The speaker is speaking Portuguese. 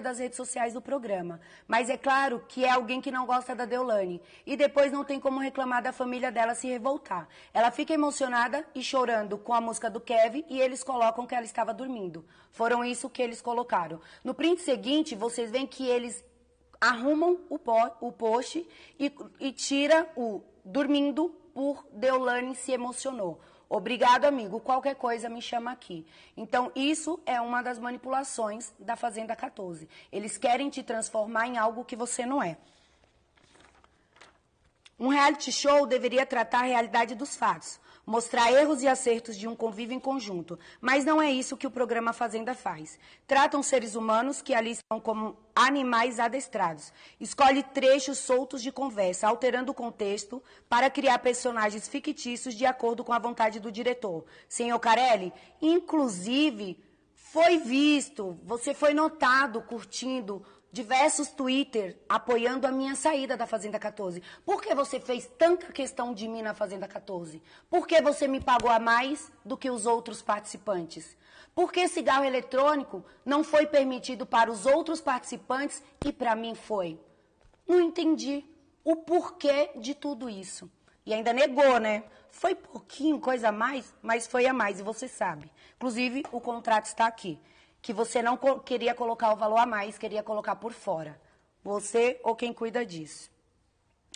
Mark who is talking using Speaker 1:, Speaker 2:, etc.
Speaker 1: das redes sociais do programa. Mas é claro que é alguém que não gosta da Deolane. E depois não tem como reclamar da família dela se revoltar. Ela fica emocionada e chorando com a música do Kevin e eles colocam que ela estava dormindo. Foram isso que eles colocaram. No print seguinte, vocês veem que eles arrumam o, po o post e, e tira o dormindo por Deolane se emocionou. Obrigado, amigo. Qualquer coisa me chama aqui. Então, isso é uma das manipulações da Fazenda 14. Eles querem te transformar em algo que você não é. Um reality show deveria tratar a realidade dos fatos, mostrar erros e acertos de um convívio em conjunto, mas não é isso que o programa Fazenda faz. Tratam seres humanos que ali estão como animais adestrados. Escolhe trechos soltos de conversa, alterando o contexto para criar personagens fictícios de acordo com a vontade do diretor. Senhor Carelli, inclusive foi visto, você foi notado curtindo diversos Twitter apoiando a minha saída da Fazenda 14. Por que você fez tanta questão de mim na Fazenda 14? Por que você me pagou a mais do que os outros participantes? Por que cigarro eletrônico não foi permitido para os outros participantes e para mim foi? Não entendi o porquê de tudo isso. E ainda negou, né? Foi pouquinho, coisa a mais, mas foi a mais, e você sabe. Inclusive, o contrato está aqui que você não queria colocar o valor a mais, queria colocar por fora. Você ou quem cuida disso.